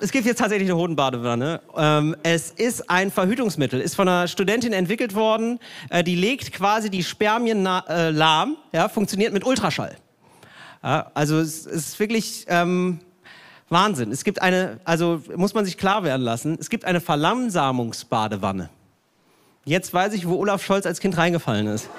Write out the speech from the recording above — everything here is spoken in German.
es gibt jetzt tatsächlich eine Hodenbadewanne. Ähm, es ist ein Verhütungsmittel, ist von einer Studentin entwickelt worden. Äh, die legt quasi die Spermien äh, lahm, ja, funktioniert mit Ultraschall. Ja, also es, es ist wirklich ähm, Wahnsinn. Es gibt eine, also muss man sich klar werden lassen, es gibt eine Verlangsamungsbadewanne. Jetzt weiß ich, wo Olaf Scholz als Kind reingefallen ist.